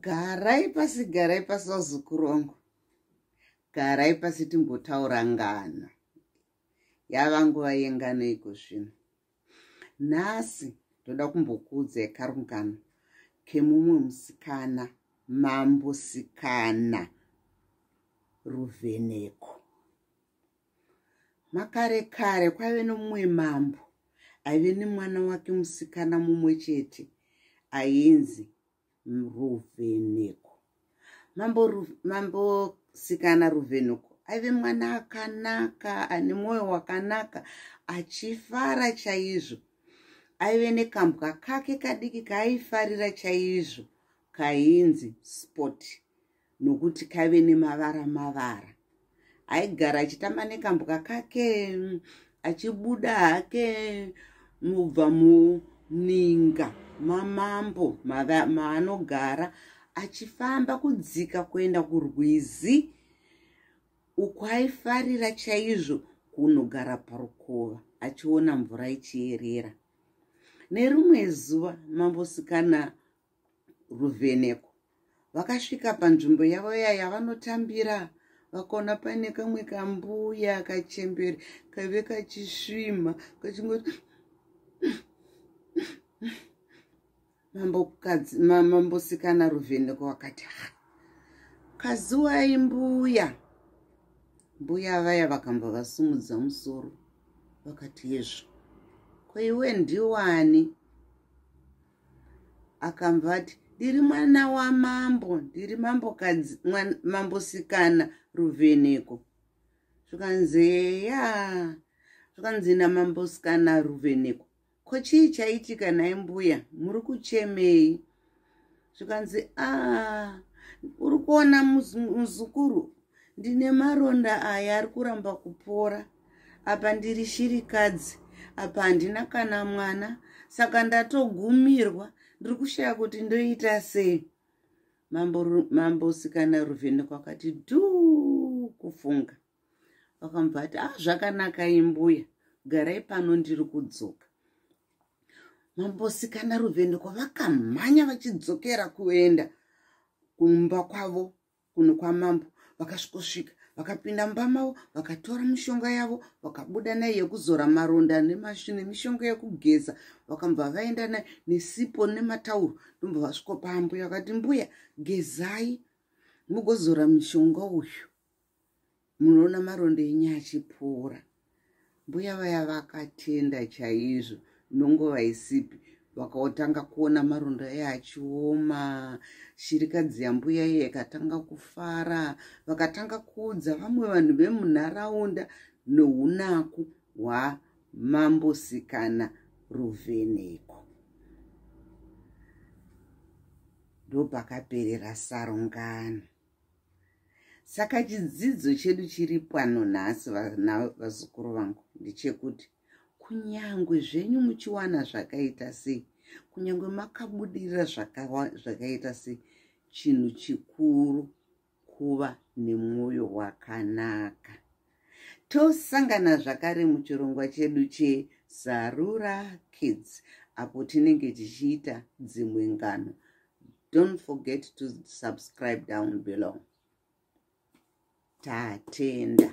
garai pasi garai pasi vazukuru vangu garai pasi timbotaura ngano yava nguva yengano iko zvino nhasi ndoda kumbokuudzai karungano kemumwe musikana mambosikana ruvheneko makare kare kwave nomumwe mambo aive nemwana wake musikana mumwe chete ainzi ruvheneko mambo, mambo sikana ruvheneko aive mwana akanaka ane mwoyo wakanaka achifara chaizvo aive nekambwa kake kadiki kaaifarira chaizvo kainzi spoti nokuti kaive nemavara mavara aigara achitamba nekambwa kake achibuda hake mubva muninga mamambo maanogara achifamba kudzika kuenda kurwizi uko aifarira chaizvo kunogara parukova achiona mvura ichiyerera nerumwe zuva mambosikana ruvheneko vakasvika panzvimbo yavo ya yavanotambira vakaona paine kamwe kambuya kachemberi kave kachisvima kachingoti mambosikana ruvhenuko wakati ha kazuwai mbuya mbuya vaya vakamba vasumudza musoro vakati izvo kwaiwe ndiwani akamba ati ndiri mwana wamambo ndiri mambokadzi mambosikana ruvheneko zvikanzi eya zvikanzi namambosikana ruvheneko ko chii chaitika nhai mbuya muri kuchemei zvikanzi a uri kuona muzukuru ndine maronda aya ari kuramba kupora apa ndiri shirikadzi apa handina kana mwana saka ndatogumirwa ndiri kushaya kuti ndoita sei mambosikana ruvhendo kwakati dhu kufunga vakamubva ati a zvakanaka imbuya garai pano ndiri kudzoka mambosikana ruvhenduko vakamhanya vachidzokera kuenda kumba kwavo kuno kwamambo vakasvikosvika vakapinda mumba mavo vakatora mishonga yavo vakabuda nayi yekuzora maronda nemashu nemishonga yekugeza vakabva vaenda nayi nesipo nematauro ndombva vasvikopa ambuya vakati mbuya gezai mugozora mishonga uyu munoona maronda enyu achipora mbuya vaya vakatenda chaizvo nonguva isipi vakaotanga kuona marondo aya achioma shirikadzi yambuya iye ikatanga kufara vakatanga kuudza vamwe vanhu vemunharaunda nounaku hwamambosikana ruvheneko ndopakaperera sarungano saka chidzidzo chedu chiri pano nhasi vana vazukuru vangu ndechekuti kunyangwe zvenyu muchiwana zvakaita sei kunyange makabudirira zvakaita sei chinhu chikuru kuva nemwoyo wakanaka tosangana zvakare muchirongwa chedu chezarura kids apo tinenge tichiita dzimwe ngano don't forget to subscribe down below tatenda